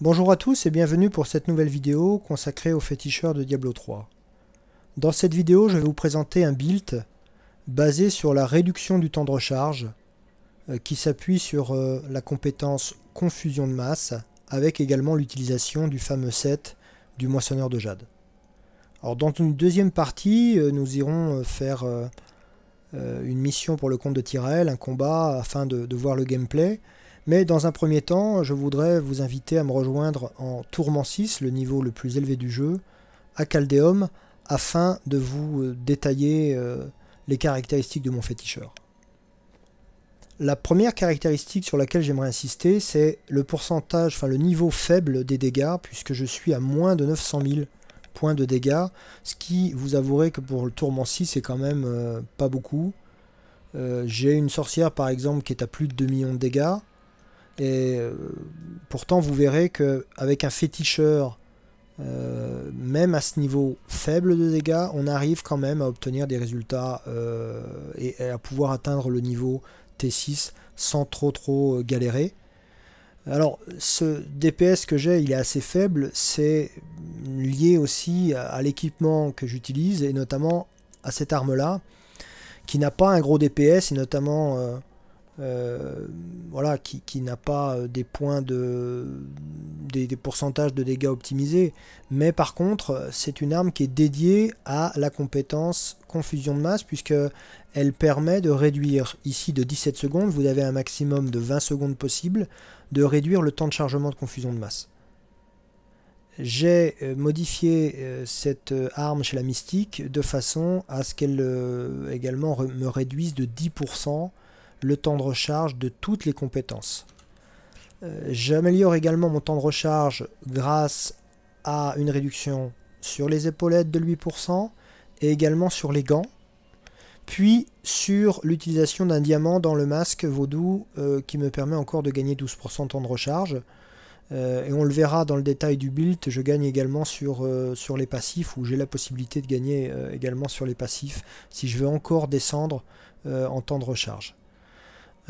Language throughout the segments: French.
Bonjour à tous et bienvenue pour cette nouvelle vidéo consacrée aux féticheurs de Diablo 3. Dans cette vidéo, je vais vous présenter un build basé sur la réduction du temps de recharge euh, qui s'appuie sur euh, la compétence confusion de masse avec également l'utilisation du fameux set du moissonneur de jade. Alors dans une deuxième partie, euh, nous irons faire une mission pour le compte de Tyrell, un combat afin de voir le gameplay mais dans un premier temps, je voudrais vous inviter à me rejoindre en Tourment 6, le niveau le plus élevé du jeu, à Caldeum, afin de vous euh, détailler euh, les caractéristiques de mon féticheur. La première caractéristique sur laquelle j'aimerais insister, c'est le pourcentage, enfin le niveau faible des dégâts, puisque je suis à moins de 900 000 points de dégâts, ce qui, vous avouerez que pour le tourment 6, c'est quand même euh, pas beaucoup. J'ai une sorcière par exemple qui est à plus de 2 millions de dégâts, et euh, pourtant, vous verrez qu'avec un féticheur, euh, même à ce niveau faible de dégâts, on arrive quand même à obtenir des résultats euh, et, à pouvoir atteindre le niveau T6 sans trop trop galérer. Alors, ce DPS que j'ai, il est assez faible, c'est lié aussi à l'équipement que j'utilise et notamment à cette arme-là, qui n'a pas un gros DPS et notamment euh, voilà, qui, n'a pas euh, des points de. Des, pourcentages de dégâts optimisés. Mais par contre, c'est une arme qui est dédiée à la compétence confusion de masse, puisque elle permet de réduire, ici de 17 secondes, vous avez un maximum de 20 secondes possible, de réduire le temps de chargement de confusion de masse. J'ai euh, modifié cette arme chez la mystique de façon à ce qu'elle également me réduise de 10% le temps de recharge de toutes les compétences. Euh, j'améliore également mon temps de recharge grâce à une réduction sur les épaulettes de 8% et également sur les gants. Puis sur l'utilisation d'un diamant dans le masque vaudou euh, qui me permet encore de gagner 12% de temps de recharge. Euh, et on le verra dans le détail du build, je gagne également sur, sur les passifs, ou j'ai la possibilité de gagner également sur les passifs si je veux encore descendre en temps de recharge.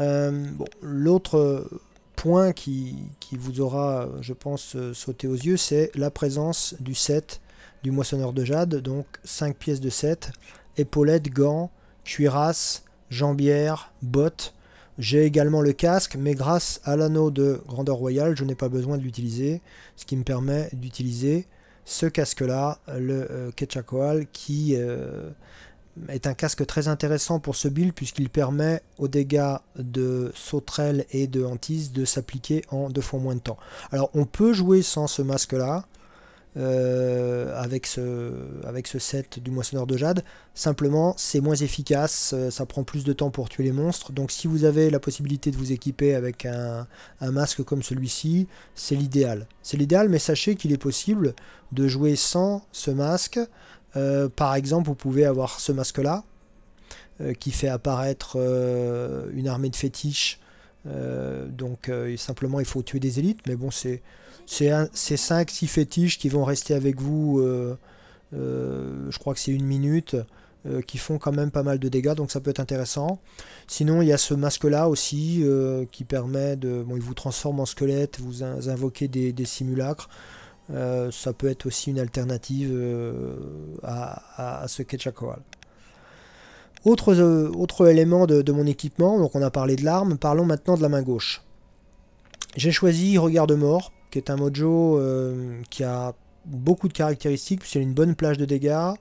Euh, bon, l'autre point qui, vous aura, je pense, euh, sauté aux yeux, c'est la présence du set du moissonneur de jade, donc 5 pièces de set, épaulettes, gants, cuirasses, jambières, bottes. J'ai également le casque, mais grâce à l'anneau de grandeur royale, je n'ai pas besoin de l'utiliser, ce qui me permet d'utiliser ce casque-là, le Ketchakoal, euh, qui est un casque très intéressant pour ce build puisqu'il permet aux dégâts de sauterelles et de hantise de s'appliquer en deux fois moins de temps. Alors on peut jouer sans ce masque là, euh, avec, ce, avec ce set du moissonneur de jade, simplement c'est moins efficace, euh, ça prend plus de temps pour tuer les monstres, donc si vous avez la possibilité de vous équiper avec un, un masque comme celui-ci, c'est l'idéal. C'est l'idéal mais sachez qu'il est possible de jouer sans ce masque euh, par exemple, vous pouvez avoir ce masque-là, euh, qui fait apparaître euh, une armée de fétiches. donc simplement il faut tuer des élites, mais bon c'est 5-6 fétiches qui vont rester avec vous, je crois que c'est une minute, qui font quand même pas mal de dégâts, donc ça peut être intéressant. Sinon il y a ce masque là aussi, qui permet de... Bon il vous transforme en squelette, vous invoquez des simulacres, euh, ça peut être aussi une alternative euh, à, ce qu'est Autre, euh, autre élément de, mon équipement, donc on a parlé de l'arme, parlons maintenant de la main gauche. J'ai choisi Regard de Mort, qui est un mojo qui a beaucoup de caractéristiques, puisqu'il a une bonne plage de dégâts,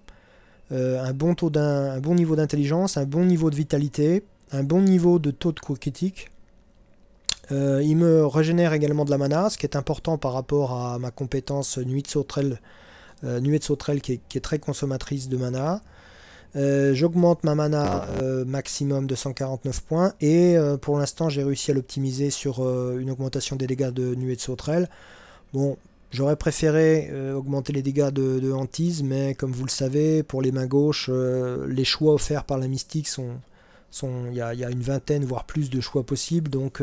un, bon taux bon niveau d'intelligence, un bon niveau de vitalité, un bon niveau de taux de critique, euh, il me régénère également de la mana, ce qui est important par rapport à ma compétence Nuit de Sauterelle, euh, de Sauterelle qui est, très consommatrice de mana. Euh, j'augmente ma mana euh, maximum de 149 points et pour l'instant j'ai réussi à l'optimiser sur une augmentation des dégâts de Nuit de Sauterelle. Bon, j'aurais préféré augmenter les dégâts de, Hantise, mais comme vous le savez, pour les mains gauches, les choix offerts par la mystique sont... Il y, y, a une vingtaine, voire plus de choix possibles, donc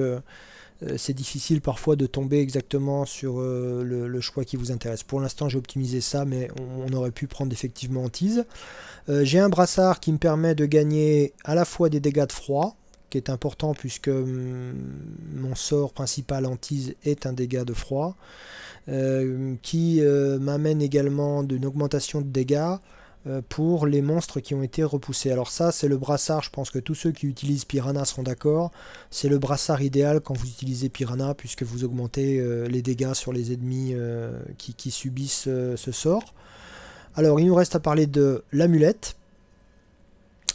euh, c'est difficile parfois de tomber exactement sur euh, le, choix qui vous intéresse. Pour l'instant, j'ai optimisé ça, mais on, aurait pu prendre effectivement Antise. Euh, j'ai un brassard qui me permet de gagner à la fois des dégâts de froid, qui est important puisque hum, mon sort principal antise est un dégât de froid, qui m'amène également d'une augmentation de dégâts, euh, pour les monstres qui ont été repoussés. Alors ça, c'est le brassard, je pense que tous ceux qui utilisent Piranha seront d'accord. C'est le brassard idéal quand vous utilisez Piranha, puisque vous augmentez euh, les dégâts sur les ennemis euh, qui, qui subissent ce sort. Alors, il nous reste à parler de l'amulette.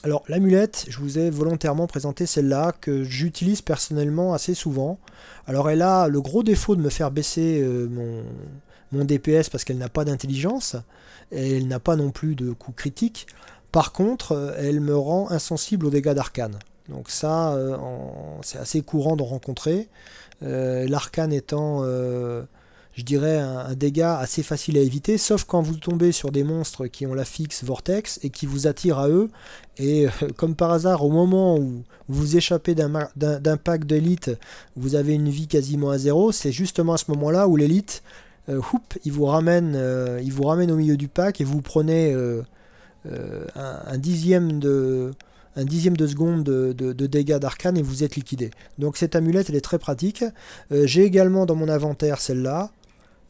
Alors, l'amulette, je vous ai volontairement présenté celle-là, que j'utilise personnellement assez souvent. Alors, elle a le gros défaut de me faire baisser mon mon DPS parce qu'elle n'a pas d'intelligence, et elle n'a pas non plus de coup critique. Par contre, euh, elle me rend insensible aux dégâts d'arcane. Donc ça, euh, c'est assez courant d'en rencontrer. Euh, l'arcane étant, je dirais, un, un, dégât assez facile à éviter, sauf quand vous tombez sur des monstres qui ont la fixe vortex et qui vous attirent à eux. Et comme par hasard, au moment où vous échappez d'un pack d'élite, vous avez une vie quasiment à zéro, c'est justement à ce moment-là où l'élite euh, il vous, ramène, euh, il vous ramène au milieu du pack et vous prenez euh, un, dixième de un dixième de seconde de, dégâts d'arcane et vous êtes liquidé. Donc cette amulette, elle est très pratique. J'ai également dans mon inventaire celle-là,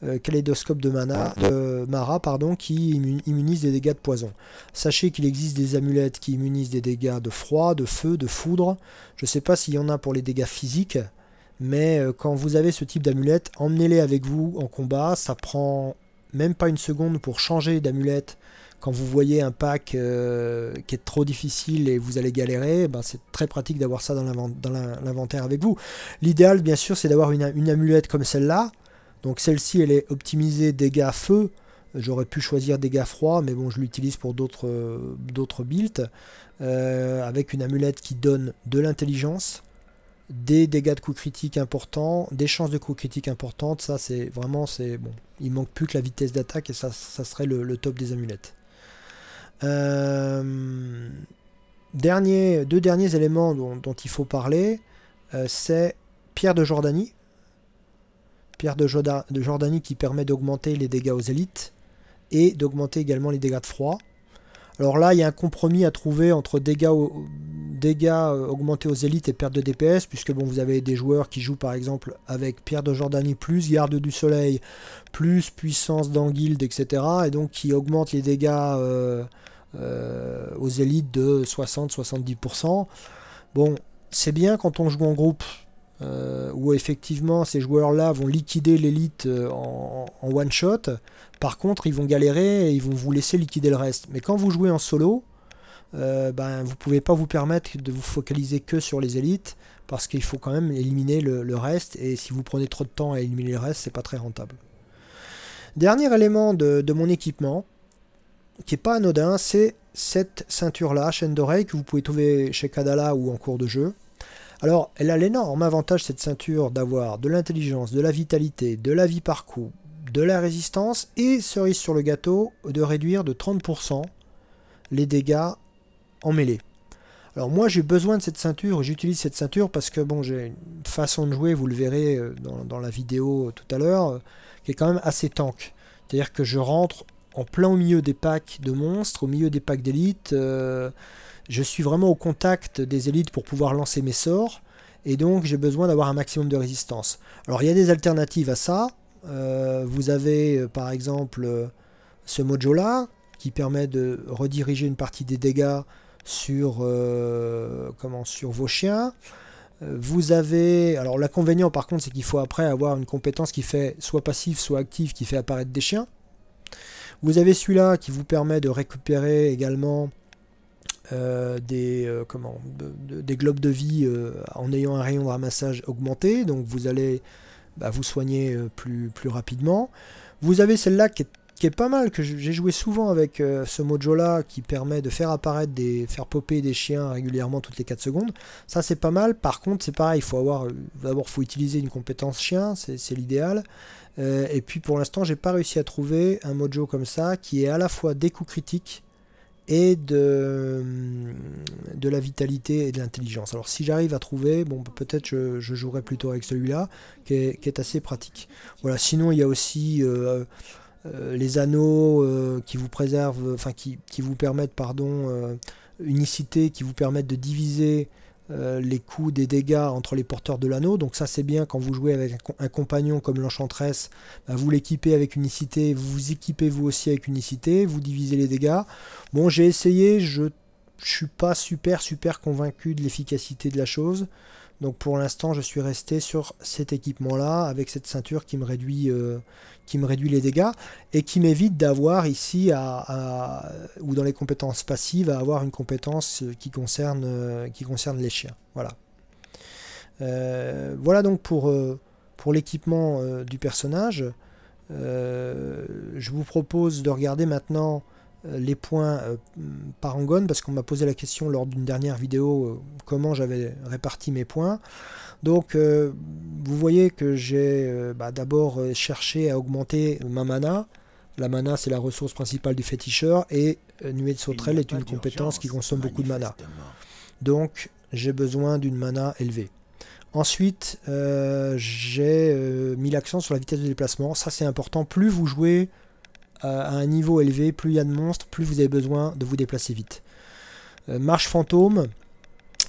euh, Kaléidoscope de Mana, ah, Mara, pardon, qui immunise des dégâts de poison. Sachez qu'il existe des amulettes qui immunisent des dégâts de froid, de feu, de foudre. Je ne sais pas s'il y en a pour les dégâts physiques. Mais euh, quand vous avez ce type d'amulette, emmenez-les avec vous en combat. Ça prend même pas une seconde pour changer d'amulette. Quand vous voyez un pack euh, qui est trop difficile et vous allez galérer, ben, c'est très pratique d'avoir ça dans l'inventaire avec vous. L'idéal, bien sûr, c'est d'avoir une, amulette comme celle-là. Donc celle-ci, elle est optimisée dégâts feu. J'aurais pu choisir dégâts froid, mais bon, je l'utilise pour d'autres builds. Euh, avec une amulette qui donne de l'intelligence des dégâts de coups critiques importants, des chances de coups critiques importantes, ça c'est vraiment, c'est bon, il manque plus que la vitesse d'attaque et ça, ça serait le, top des amulettes. Euh, dernier, deux derniers éléments dont, il faut parler, euh, c'est Pierre de Jordanie. Pierre de, de Jordanie qui permet d'augmenter les dégâts aux élites et d'augmenter également les dégâts de froid. Alors là, il y a un compromis à trouver entre dégâts, dégâts euh, augmentés aux élites et perte de DPS, puisque bon, vous avez des joueurs qui jouent par exemple avec Pierre de Jordanie plus Garde du Soleil plus Puissance d'Anguilde, etc. Et donc qui augmentent les dégâts euh, euh, aux élites de 60-70%. Bon, c'est bien quand on joue en groupe, euh, où effectivement ces joueurs-là vont liquider l'élite euh, en, one-shot. Par contre, ils vont galérer et ils vont vous laisser liquider le reste. Mais quand vous jouez en solo, euh, ben, vous pouvez pas vous permettre de vous focaliser que sur les élites parce qu'il faut quand même éliminer le, reste et si vous prenez trop de temps à éliminer le reste, c'est pas très rentable. Dernier élément de, mon équipement qui est pas anodin, c'est cette ceinture là, chaîne d'oreille que vous pouvez trouver chez Kadala ou en cours de jeu. Alors, elle a l'énorme avantage, cette ceinture, d'avoir de l'intelligence, de la vitalité, de la vie par coup, de la résistance et, cerise sur le gâteau, de réduire de 30% les dégâts en mêlée. Alors moi j'ai besoin de cette ceinture, j'utilise cette ceinture parce que bon j'ai une façon de jouer, vous le verrez euh, dans, la vidéo euh, tout à l'heure, euh, qui est quand même assez tank. C'est-à-dire que je rentre en plein au milieu des packs de monstres, au milieu des packs d'élite je suis vraiment au contact des élites pour pouvoir lancer mes sorts, et donc j'ai besoin d'avoir un maximum de résistance. Alors il y a des alternatives à ça. Euh, vous avez euh, par exemple euh, ce mojo là qui permet de rediriger une partie des dégâts sur, comment, sur vos chiens. Vous avez, alors l'inconvénient par contre, c'est qu'il faut après avoir une compétence qui fait soit passive, soit active, qui fait apparaître des chiens. Vous avez celui-là qui vous permet de récupérer également euh, des, euh, comment, des globes de vie euh, en ayant un rayon de ramassage augmenté, donc vous allez bah, vous soigner plus, plus rapidement. Vous avez celle-là qui, est, pas mal, que j'ai joué souvent avec ce mojo-là, qui permet de faire apparaître des. faire popper des chiens régulièrement toutes les 4 secondes. Ça c'est pas mal, par contre c'est pareil, il faut avoir. D'abord faut utiliser une compétence chien, c'est l'idéal. et puis pour l'instant j'ai pas réussi à trouver un mojo comme ça qui est à la fois des coups critiques et de, euh, de la vitalité et de l'intelligence. Alors si j'arrive à trouver, bon peut-être je, jouerai plutôt avec celui-là, qui, est, assez pratique. Voilà, sinon il y a aussi euh, euh, les anneaux qui vous préservent, enfin qui, qui, vous permettent, pardon, unicité, qui vous permettent de diviser euh, les coûts des dégâts entre les porteurs de l'anneau. Donc ça c'est bien quand vous jouez avec un, compagnon comme l'enchantresse, bah, vous l'équipez avec unicité, vous vous équipez vous aussi avec unicité, vous divisez les dégâts. Bon j'ai essayé, je suis pas super super convaincu de l'efficacité de la chose. Donc pour l'instant, je suis resté sur cet équipement-là, avec cette ceinture qui me réduit, euh, qui me réduit les dégâts, et qui m'évite d'avoir ici, à, ou dans les compétences passives, à avoir une compétence euh, qui concerne, euh, qui concerne les chiens. Voilà. voilà donc pour, pour l'équipement du personnage. je vous propose de regarder maintenant euh, les points euh, mm, par parce qu'on m'a posé la question lors d'une dernière vidéo euh, comment j'avais réparti mes points. Donc vous voyez que j'ai bah, d'abord cherché à augmenter ma mana. La mana c'est la ressource principale du féticheur et Nuée de sauterelle est une compétence qui consomme beaucoup de mana. Donc j'ai besoin d'une mana élevée. Ensuite, j'ai mis l'accent sur la vitesse de déplacement. Ça, c'est important. Plus vous jouez euh, à un niveau élevé, plus il y a de monstres, plus vous avez besoin de vous déplacer vite. Euh, marche fantôme,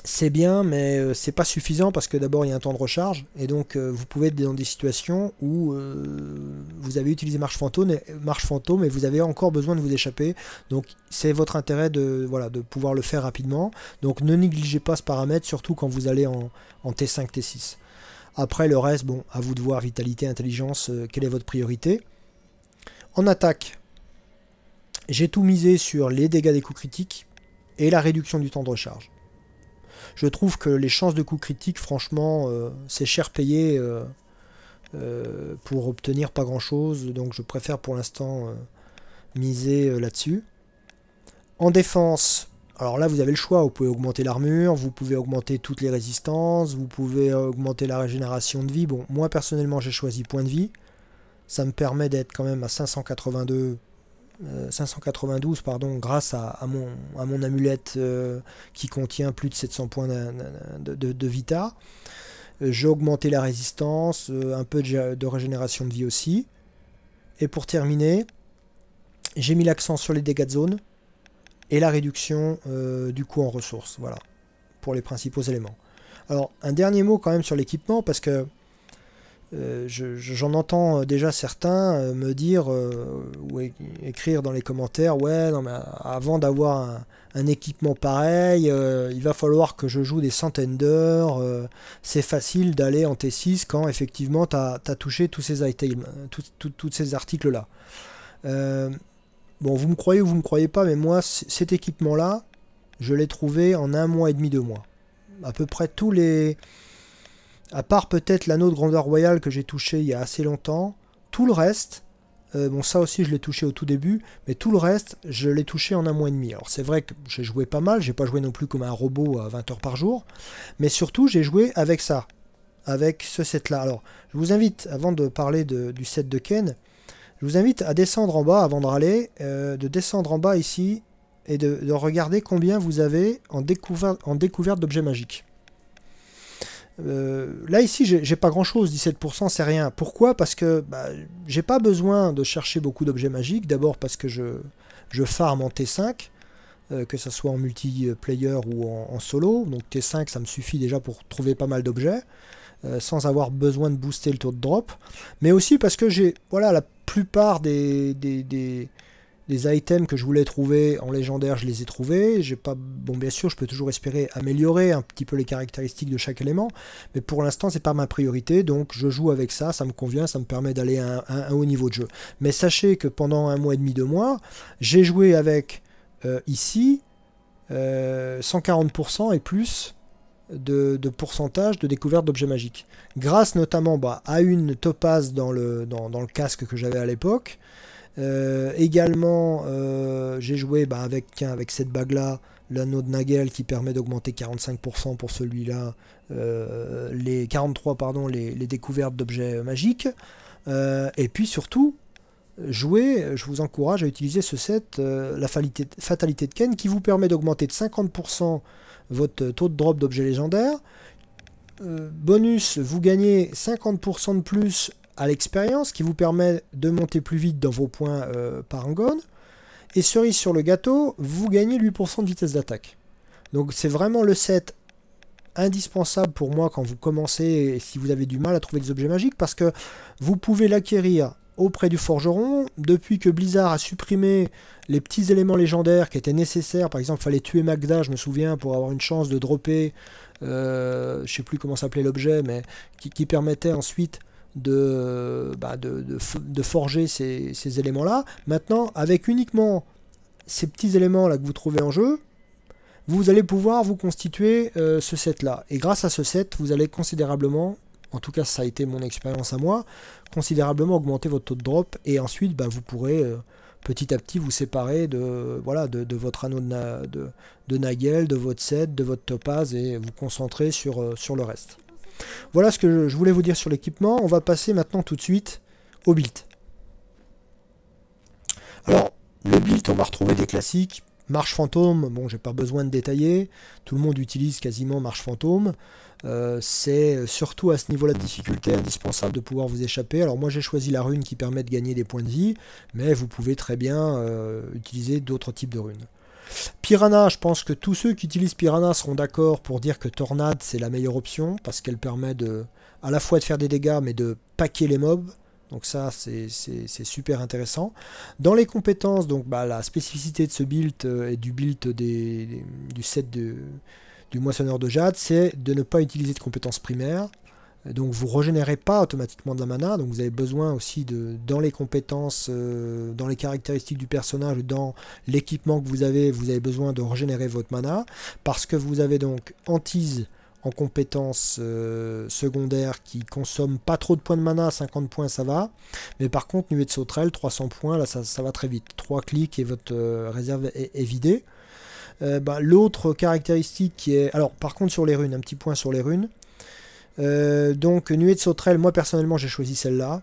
c'est bien, mais euh, c'est pas suffisant parce que d'abord il y a un temps de recharge, et donc vous pouvez être dans des situations où vous avez utilisé marche fantôme, et, marche fantôme et vous avez encore besoin de vous échapper. Donc c'est votre intérêt de, voilà, de pouvoir le faire rapidement. Donc ne négligez pas ce paramètre, surtout quand vous allez en, en T5, T6. Après le reste, bon, à vous de voir vitalité, intelligence, quelle est votre priorité. En attaque, j'ai tout misé sur les dégâts des coups critiques et la réduction du temps de recharge. Je trouve que les chances de coups critiques, franchement, euh, c'est cher payé euh, euh, pour obtenir pas grand chose, donc je préfère pour l'instant miser là-dessus. En défense, alors là vous avez le choix, vous pouvez augmenter l'armure, vous pouvez augmenter toutes les résistances, vous pouvez augmenter la régénération de vie. Bon, moi personnellement j'ai choisi point de vie ça me permet d'être quand même à 582 592 euh, pardon, grâce à, mon, à mon amulette euh, qui contient plus de 700 points de, vita. Euh, j'ai augmenté la résistance, un peu de, régénération de vie aussi. Et pour terminer, j'ai mis l'accent sur les dégâts de zone et la réduction du coût en ressources. Voilà, pour les principaux éléments. Alors, un dernier mot quand même sur l'équipement, parce que euh, j'en entends euh, déjà certains euh, me dire ou écrire dans les commentaires Ouais, non, mais avant d'avoir un, équipement pareil, il va falloir que je joue des centaines d'heures. C'est facile d'aller en T6 quand effectivement tu as, touché tous ces items, tous ces articles-là. bon, vous me croyez ou vous me croyez pas, mais moi, cet équipement-là, je l'ai trouvé en un mois et demi, deux mois. À peu près tous les à part peut-être l'anneau de grandeur royale que j'ai touché il y a assez longtemps, tout le reste, euh, bon ça aussi je l'ai touché au tout début, mais tout le reste je l'ai touché en un mois et demi. Alors c'est vrai que j'ai joué pas mal, j'ai pas joué non plus comme un robot à 20 heures par jour, mais surtout j'ai joué avec ça, avec ce set là. Alors je vous invite, avant de parler du set de Ken, je vous invite à descendre en bas avant de râler, euh, de descendre en bas ici et de, regarder combien vous avez en découverte d'objets magiques. Euh, là ici j'ai pas grand chose, 17% c'est rien. Pourquoi Parce que bah, j'ai pas besoin de chercher beaucoup d'objets magiques, d'abord parce que je, je farm en T5, euh, que ça soit en multiplayer ou en, solo, donc T5 ça me suffit déjà pour trouver pas mal d'objets, euh, sans avoir besoin de booster le taux de drop, mais aussi parce que j'ai voilà la plupart des, des les items que je voulais trouver en légendaire, je les ai trouvés. J'ai pas, bon, bien sûr, je peux toujours espérer améliorer un petit peu les caractéristiques de chaque élément, mais pour l'instant, c'est pas ma priorité. Donc, je joue avec ça, ça me convient, ça me permet d'aller à, un haut niveau de jeu. Mais sachez que pendant un mois et demi, deux mois, j'ai joué avec euh, ici 140% euh, et plus de, pourcentage de découverte d'objets magiques. Grâce notamment bah, à une topaz dans le, dans le casque que j'avais à l'époque, euh, également, euh, j'ai joué bah, avec, cette bague-là, l'anneau de Nagel qui permet d'augmenter 45% pour celui-là, euh, les 43 pardon, les, découvertes d'objets magiques. et puis surtout, jouer, je vous encourage à utiliser ce set, la fatalité, fatalité de Ken, qui vous permet d'augmenter de 50% votre taux de drop d'objets légendaires. bonus, vous gagnez 50% de plus à l'expérience qui vous permet de monter plus vite dans vos points euh, par Et cerise sur le gâteau, vous gagnez 8% de vitesse d'attaque. Donc c'est vraiment le set indispensable pour moi quand vous commencez et si vous avez du mal à trouver des objets magiques parce que vous pouvez l'acquérir auprès du forgeron depuis que Blizzard a supprimé les petits éléments légendaires qui étaient nécessaires par exemple il fallait tuer Magda je me souviens pour avoir une chance de dropper euh, je sais plus comment s'appelait l'objet mais qui, permettait ensuite bah, de, de, forger ces, éléments-là. Maintenant, avec uniquement ces petits éléments-là que vous trouvez en jeu, vous allez pouvoir vous constituer euh, ce set-là. Et grâce à ce set, vous allez considérablement, en tout cas ça a été mon expérience à moi, considérablement augmenter votre taux de drop et ensuite bah, vous pourrez euh, petit à petit vous séparer de, voilà, de, votre anneau de, de, Nagel, de votre set, de votre topaz et vous concentrer sur, euh, sur le reste. Voilà ce que je voulais vous dire sur l'équipement. On va passer maintenant tout de suite au build. Alors, le build, on va retrouver des classiques. Marche fantôme, bon, j'ai pas besoin de détailler. Tout le monde utilise quasiment marche fantôme. Euh, c'est surtout à ce niveau-là de difficulté indispensable de pouvoir vous échapper. Alors moi j'ai choisi la rune qui permet de gagner des points de vie, mais vous pouvez très bien euh, utiliser d'autres types de runes. Piranha, je pense que tous ceux qui utilisent Piranha seront d'accord pour dire que Tornade c'est la meilleure option parce qu'elle permet de, à la fois de faire des dégâts mais de paquer les mobs. Donc ça c'est super intéressant. Dans les compétences, donc bah, la spécificité de ce build euh, et du build du set de, du moissonneur de jade, c'est de ne pas utiliser de compétences primaires. Donc vous régénérez pas automatiquement de la mana, donc vous avez besoin aussi de, dans les compétences, euh, dans les caractéristiques du personnage, dans l'équipement que vous avez, vous avez besoin de régénérer votre mana, parce que vous avez donc Antise en compétences euh, secondaires qui consomme pas trop de points de mana, 50 points ça va, mais par contre Nuée de Sauterelle, 300 points, là ça, va très vite, 3 clics et votre euh, réserve est, vidée. Bah, l'autre caractéristique qui est... Alors par contre sur les runes, un petit point sur les runes, euh, donc Nuée de sauterelles, moi personnellement j'ai choisi celle-là.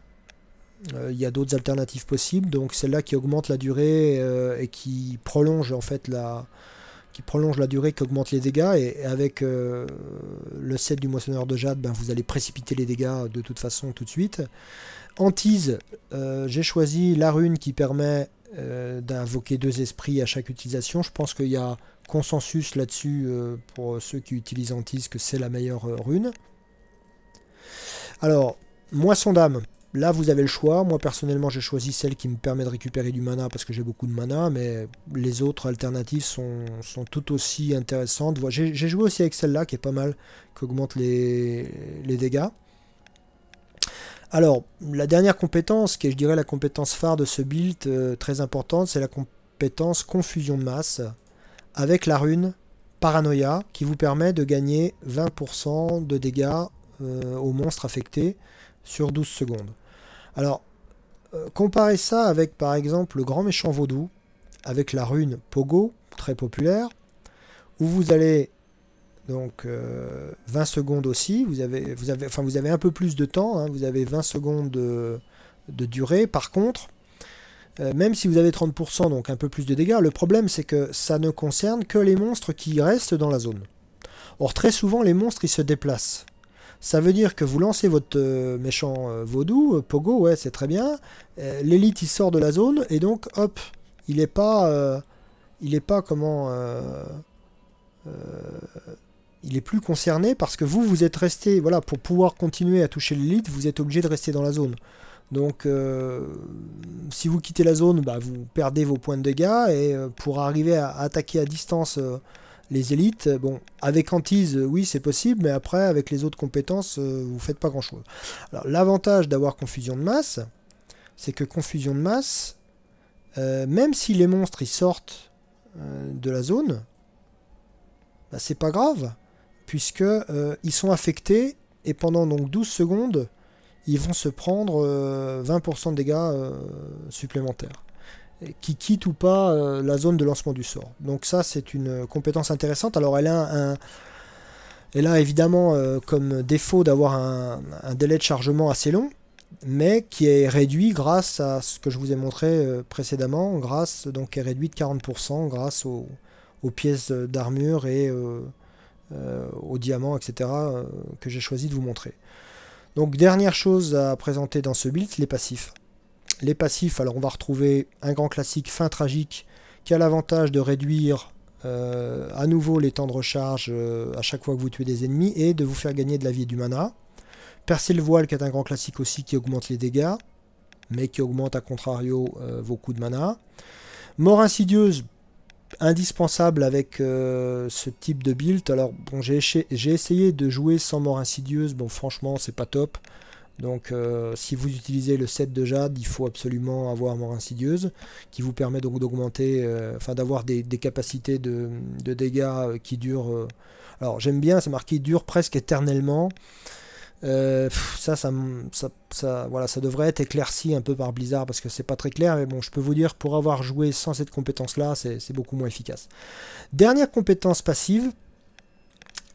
Euh, il y a d'autres alternatives possibles, donc celle-là qui augmente la durée euh, et qui prolonge en fait la qui prolonge la durée, qui augmente les dégâts, et, avec le set du moissonneur de jade, ben, vous allez précipiter les dégâts de toute façon tout de suite. Antise, j'ai choisi la rune qui permet d'invoquer deux esprits à chaque utilisation. Je pense qu'il y a consensus là-dessus pour ceux qui utilisent Antise que c'est la meilleure rune. Alors, Moisson d'âme. Là, vous avez le choix. Moi, personnellement, j'ai choisi celle qui me permet de récupérer du mana parce que j'ai beaucoup de mana, mais les autres alternatives sont, tout aussi intéressantes. J'ai joué aussi avec celle-là qui est pas mal, qui augmente les, dégâts. Alors, la dernière compétence, qui est, je dirais, la compétence phare de ce build, euh, très importante, c'est la compétence Confusion de masse, avec la rune paranoïa, qui vous permet de gagner 20% de dégâts euh, Aux monstres affectés affecté sur 12 secondes. Alors, euh, comparez ça avec par exemple le grand méchant vaudou, avec la rune Pogo, très populaire, où vous allez donc 20 euh, secondes aussi, vous avez, vous, avez, enfin, vous avez un peu plus de temps, hein. vous avez 20 secondes de, de durée, par contre, même si vous avez 30%, donc un peu plus de dégâts, le problème c'est que ça ne concerne que les monstres qui restent dans la zone. Or très souvent les monstres ils se déplacent. Ça veut dire que vous lancez votre euh, méchant euh, vaudou, euh, Pogo, ouais, c'est très bien. L'élite, il sort de la zone, et donc, hop, il n'est pas... il n'est pas, comment... il est plus concerné parce que vous, vous êtes resté, voilà, pour pouvoir continuer à toucher l'élite, vous êtes obligé de rester dans la zone. Donc, si vous quittez la zone, bah, vous perdez vos points de dégâts et pour arriver à attaquer à distance les élites, euh, bon, avec Antise, euh, oui, c'est possible, mais après, avec les autres compétences, euh, vous faites pas grand-chose. Alors, l'avantage d'avoir Confusion de masse, c'est que Confusion de masse, même si les monstres, sortent de la zone, bah, c'est pas grave, puisque ils sont affectés, et pendant donc 12 secondes, ils vont se prendre 20% de dégâts supplémentaires qui quitte ou pas euh, la zone de lancement du sort. Donc ça, c'est une compétence intéressante. Alors elle a un, elle a évidemment euh, comme défaut d'avoir un, délai de chargement assez long, mais qui est réduit grâce à ce que je vous ai montré euh, précédemment, grâce donc qui est réduit de 40% grâce aux pièces d'armure et aux diamants, etc. que j'ai choisi de vous montrer. Donc dernière chose à présenter dans ce build, les passifs. Les passifs, alors on va retrouver un grand classique fin tragique qui a l'avantage de réduire euh, à nouveau les temps de recharge euh, à chaque fois que vous tuez des ennemis et de vous faire gagner de la vie et du mana. Percer le voile qui est un grand classique aussi qui augmente les dégâts, mais qui augmente à contrario euh, vos coups de mana. Mort insidieuse, indispensable avec ce type de build. Alors bon, j'ai essayé de jouer sans mort insidieuse, bon franchement c'est pas top. Donc euh, si vous utilisez le set de jade, il faut absolument avoir mort insidieuse, qui vous permet donc d'augmenter, euh, enfin d'avoir des, capacités de, dégâts euh, qui durent. alors j'aime bien, c'est marqué dure presque éternellement. ça, ça, voilà, ça devrait être éclairci un peu par Blizzard parce que c'est pas très clair, mais bon, je peux vous dire, pour avoir joué sans cette compétence-là, c'est beaucoup moins efficace. Dernière compétence passive,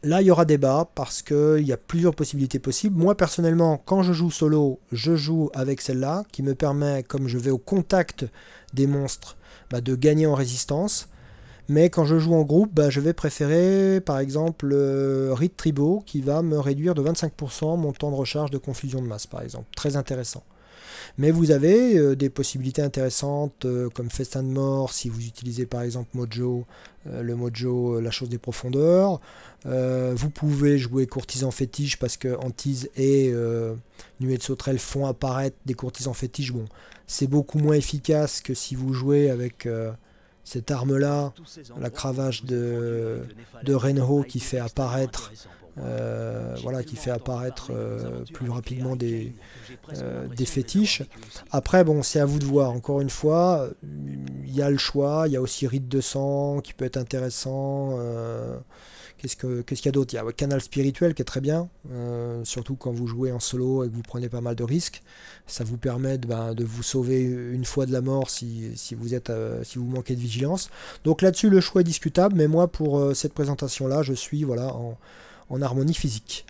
Là, il y aura débat parce qu'il y a plusieurs possibilités possibles. Moi, personnellement, quand je joue solo, je joue avec celle-là, qui me permet, comme je vais au contact des monstres, bah, de gagner en résistance. Mais quand je joue en groupe, bah, je vais préférer, par exemple, euh, Rite Tribo, qui va me réduire de 25% mon temps de recharge de confusion de masse, par exemple. Très intéressant. Mais vous avez euh, des possibilités intéressantes euh, comme Festin de mort si vous utilisez par exemple Mojo, euh, le Mojo La chose des profondeurs. vous pouvez jouer courtisan fétiche parce que Antise et Nuée de sauterelles font apparaître des courtisans fétiches. Bon, c'est beaucoup moins efficace que si vous jouez avec cette arme-là, la cravache de, de Renho qui fait apparaître euh, voilà, qui fait apparaître euh, plus rapidement des, euh, des fétiches. Après, bon, c'est à vous de voir. Encore une fois, il y a le choix. Il y a aussi Rite de sang qui peut être intéressant. Qu'est-ce qu'est-ce qu'il y a d'autre Il y a Canal Spirituel qui est très bien, surtout quand vous jouez en solo et que vous prenez pas mal de risques. Ça vous permet de, ben, vous sauver une fois de la mort si, si vous, êtes, si vous manquez de vigilance. Donc là-dessus, le choix est discutable, mais moi, pour cette présentation-là, je suis voilà, en, en harmonie physique.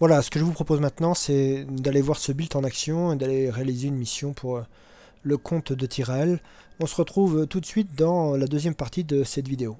Voilà, ce que je vous propose maintenant, c'est d'aller voir ce build en action et d'aller réaliser une mission pour euh, le compte de Tyrell. On se retrouve tout de suite dans la deuxième partie de cette vidéo.